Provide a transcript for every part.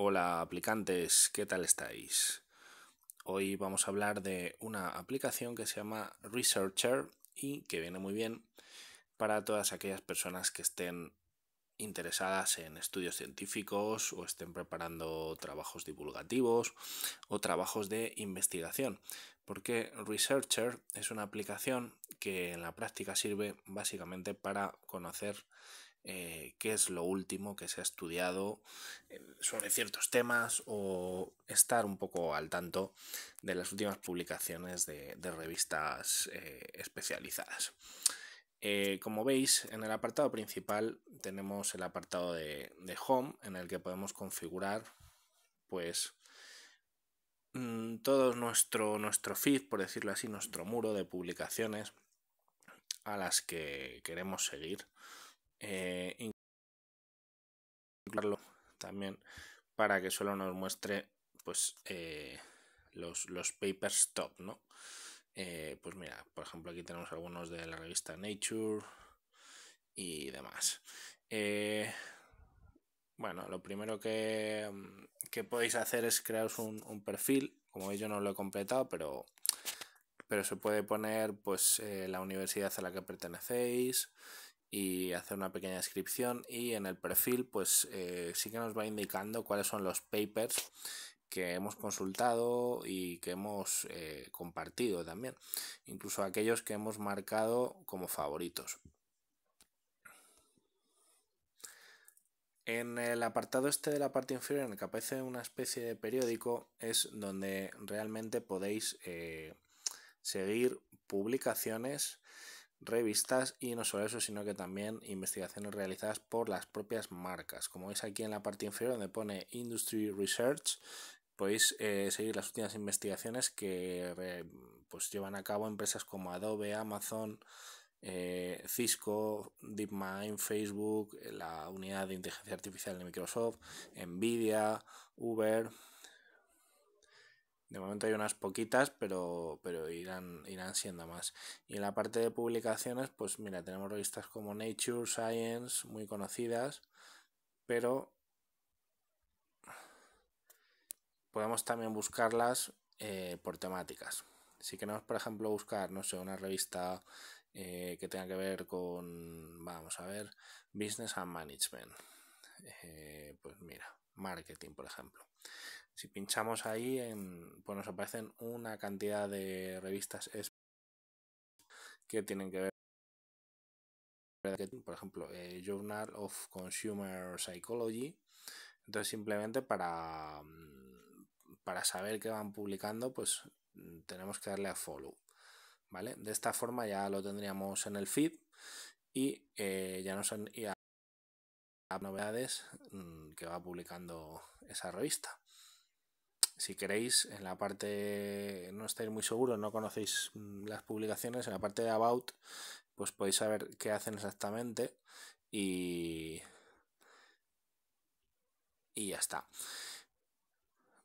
Hola aplicantes, ¿qué tal estáis? Hoy vamos a hablar de una aplicación que se llama Researcher y que viene muy bien para todas aquellas personas que estén interesadas en estudios científicos o estén preparando trabajos divulgativos o trabajos de investigación, porque Researcher es una aplicación que en la práctica sirve básicamente para conocer eh, qué es lo último que se ha estudiado eh, sobre ciertos temas o estar un poco al tanto de las últimas publicaciones de, revistas eh, especializadas. como veis, en el apartado principal tenemos el apartado de, Home, en el que podemos configurar pues mm, todo nuestro feed, por decirlo así, nuestro muro de publicaciones a las que queremos seguir eh, incluirlo también para que solo nos muestre pues eh, los, papers top, ¿no? Eh, pues mira, por ejemplo aquí tenemos algunos de la revista Nature y demás. Eh, bueno, lo primero mm, que, podéis hacer es crearos un, perfil. Como veis yo no lo he completado, pero pero se puede poner pues la universidad a la que pertenecéis, y hacer una pequeña descripción y en el perfil pues eh, sí que nos va indicando cuáles son los papers que hemos consultado y que hemos eh, compartido también, incluso aquellos que hemos marcado como favoritos. En el apartado este de la parte inferior, en el que aparece una especie de periódico, es donde realmente podéis eh, seguir publicaciones revistas y no solo eso, sino que también investigaciones realizadas por las propias marcas. Como veis aquí en la parte inferior donde pone Industry Research, podéis eh, seguir las últimas investigaciones que pues llevan a cabo empresas como Adobe, Amazon, eh, Cisco, DeepMind, Facebook, la unidad de inteligencia artificial de Microsoft, Nvidia, Uber, de momento hay unas poquitas, pero, irán, irán siendo más. Y en la parte de publicaciones, pues mira, tenemos revistas como Nature, Science, muy conocidas, pero podemos también buscarlas eh, por temáticas. Si queremos, por ejemplo, buscar, no sé, una revista eh, que tenga que ver con, vamos a ver, Business and Management. Eh, pues mira, marketing, por ejemplo. Si pinchamos ahí, en, pues nos aparecen una cantidad de revistas que tienen que ver por ejemplo, eh, Journal of Consumer Psychology. Entonces, simplemente para, mm, para saber qué van publicando, pues mm, tenemos que darle a follow. ¿Vale? De esta forma ya lo tendríamos en el feed y eh, ya nos han, novedades mm, que va publicando esa revista. Si queréis, en la parte, no estáis muy seguros, no conocéis mm, las publicaciones, en la parte de About, pues podéis saber qué hacen exactamente y... Y ya está.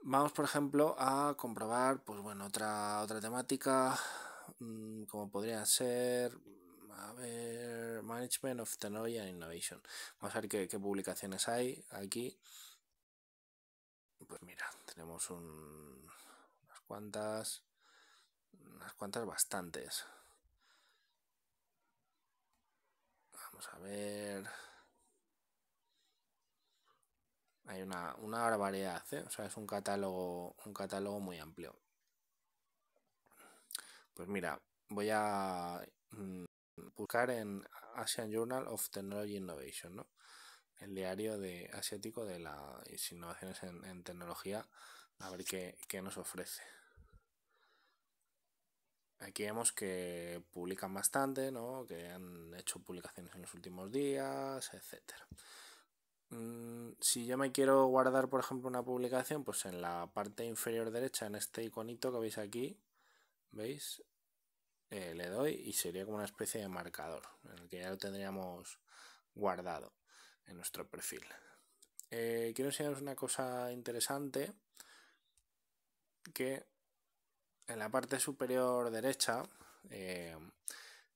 Vamos, por ejemplo, a comprobar, pues bueno, otra, otra temática, mm, como podría ser a ver, Management of Technology and Innovation. Vamos a ver qué, publicaciones hay aquí. Pues mira, tenemos unas cuantas, unas cuantas bastantes. Vamos a ver. Hay una, una barbaridad, ¿eh? o sea, es un catálogo, un catálogo muy amplio. Pues mira, voy a mm, buscar en Asian Journal of Technology Innovation, El diario de, asiático de las innovaciones en, tecnología, a ver qué, nos ofrece. Aquí vemos que publican bastante, Que han hecho publicaciones en los últimos días, etcétera mm, si yo me quiero guardar, por ejemplo, una publicación, pues en la parte inferior derecha, en este iconito que veis aquí, ¿veis? Eh, le doy y sería como una especie de marcador en el que ya lo tendríamos guardado en nuestro perfil. Eh, quiero enseñaros una cosa interesante que en la parte superior derecha eh,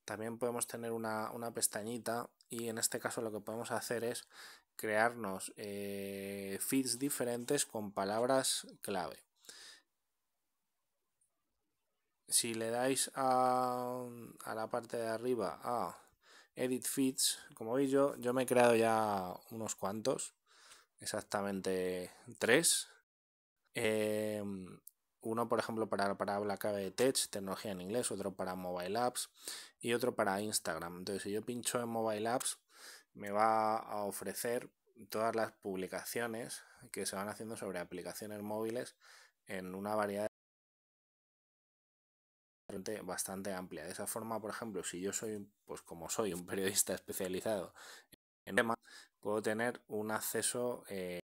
también podemos tener una, una, pestañita y en este caso lo que podemos hacer es crearnos feeds diferentes con palabras clave si le dais a, la parte de arriba a Edit Feeds, como veis yo, yo me he creado ya unos cuantos, exactamente tres. Em, uno, por ejemplo, para, para de Tech, tecnología en inglés, otro para Mobile Apps y otro para Instagram. Entonces, si yo pincho en Mobile Apps, me va a ofrecer todas las publicaciones que se van haciendo sobre aplicaciones móviles en una variedad bastante, amplia. De esa forma, por ejemplo, si yo soy, pues como soy un periodista especializado en temas, puedo tener un acceso a eh,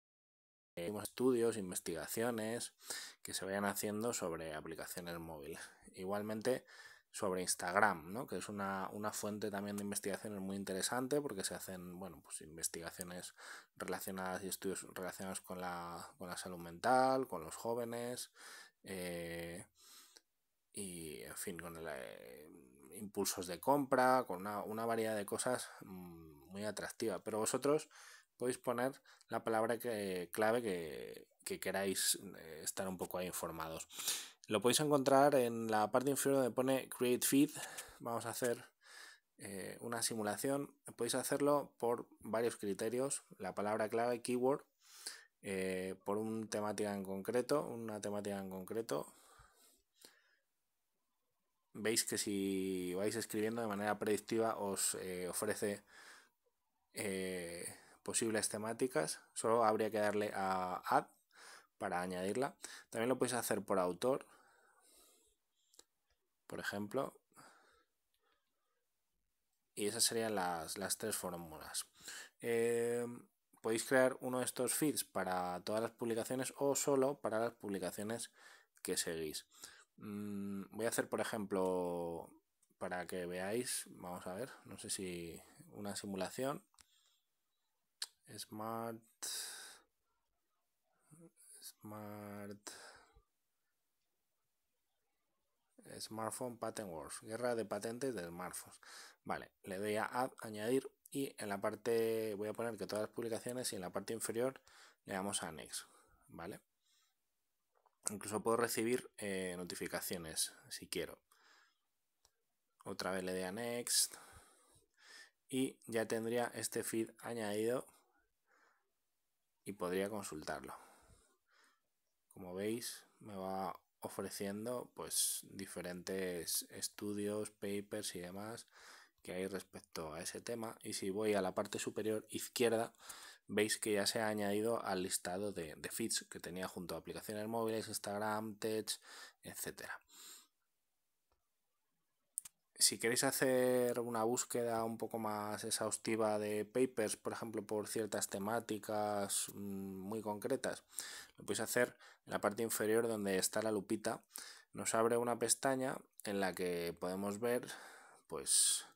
eh, estudios, investigaciones que se vayan haciendo sobre aplicaciones móviles. Igualmente sobre Instagram, que es una, una fuente también de investigaciones muy interesante porque se hacen bueno, pues investigaciones relacionadas y estudios relacionados con la, con la salud mental, con los jóvenes, eh, y, en fin, con eh, impulsos de compra, con una, variedad de cosas mm, muy atractiva. Pero vosotros podéis poner la palabra clave que, queráis eh, estar un poco ahí informados. Lo podéis encontrar en la parte inferior donde pone Create Feed. Vamos a hacer eh, una simulación. Podéis hacerlo por varios criterios. La palabra clave, keyword, por una temática en concreto, una temática en concreto, veis que si vais escribiendo de manera predictiva os eh, ofrece eh, posibles temáticas. Solo habría que darle a Add para añadirla. También lo podéis hacer por autor. Por ejemplo. Y esas serían las, tres fórmulas. Eh, podéis crear uno de estos feeds para todas las publicaciones o solo para las publicaciones que seguís. Mm, voy a hacer, por ejemplo, para que veáis, vamos a ver, no sé si una simulación. Smart. Smart. Smartphone Patent Wars, guerra de patentes de smartphones. Vale, le doy a Add, añadir y en la parte voy a poner que todas las publicaciones y en la parte inferior le damos a anexo, ¿vale? Incluso puedo recibir eh, notificaciones si quiero. Otra vez le doy a Next. Y ya tendría este feed añadido y podría consultarlo. Como veis, me va ofreciendo pues diferentes estudios, papers y demás que hay respecto a ese tema. Y si voy a la parte superior izquierda, veis que ya se ha añadido al listado de, de feeds que tenía junto a aplicaciones móviles, Instagram, Tech, etc. si queréis hacer una búsqueda un poco más exhaustiva de papers, por ejemplo, por ciertas temáticas mm, muy concretas, lo podéis hacer en la parte inferior donde está la lupita. Nos abre una pestaña en la que podemos ver, pues,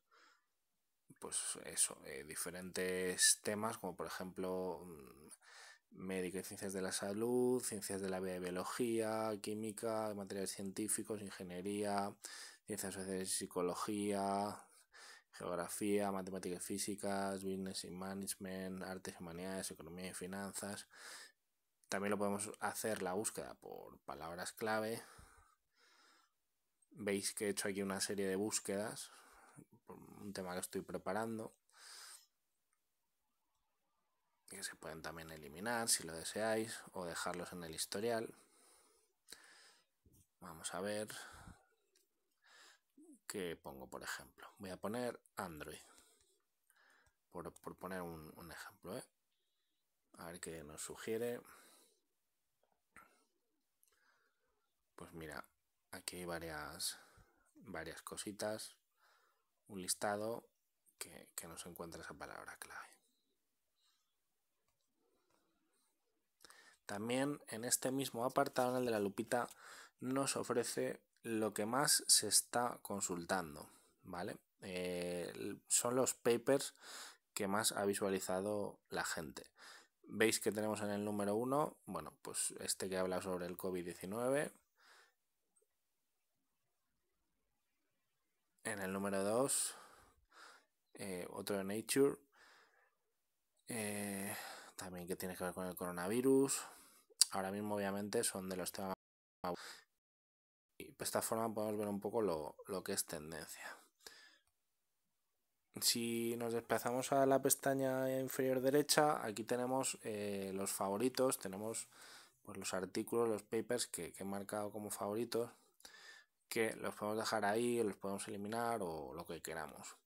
pues eso, eh, diferentes temas como por ejemplo mm, médica y ciencias de la salud, ciencias de la biología, química, materiales científicos, ingeniería, ciencias sociales y psicología, geografía, matemáticas y físicas, business y management, artes y humanidades, economía y finanzas. También lo podemos hacer la búsqueda por palabras clave. Veis que he hecho aquí una serie de búsquedas un tema que estoy preparando. Que se pueden también eliminar si lo deseáis o dejarlos en el historial. Vamos a ver qué pongo, por ejemplo. Voy a poner Android. Por, poner un, ejemplo, ¿eh? A ver qué nos sugiere. Pues mira, aquí hay varias, varias cositas un listado que, nos encuentra esa palabra clave. También en este mismo apartado, en el de la lupita, nos ofrece lo que más se está consultando, ¿vale? Eh, son los papers que más ha visualizado la gente. Veis que tenemos en el número uno bueno, pues este que habla sobre el COVID-19, En el número 2, eh, otro de Nature, eh, también que tiene que ver con el coronavirus. Ahora mismo, obviamente, son de los temas. Y pues, de esta forma podemos ver un poco lo, que es tendencia. Si nos desplazamos a la pestaña inferior derecha, aquí tenemos eh, los favoritos, tenemos pues, los artículos, los papers que he marcado como favoritos que los podemos dejar ahí, los podemos eliminar o lo que queramos.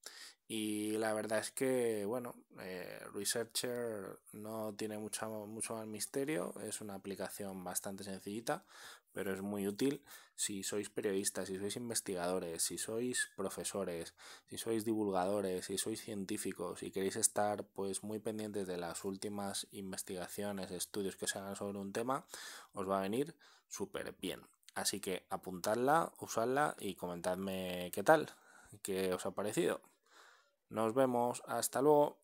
Y la verdad es que, bueno, eh, Researcher no tiene mucho, mucho más misterio, es una aplicación bastante sencillita, pero es muy útil si sois periodistas, si sois investigadores, si sois profesores, si sois divulgadores, si sois científicos y queréis estar pues muy pendientes de las últimas investigaciones, estudios que se hagan sobre un tema, os va a venir súper bien. Así que apuntadla, usadla y comentadme qué tal, qué os ha parecido. Nos vemos, hasta luego.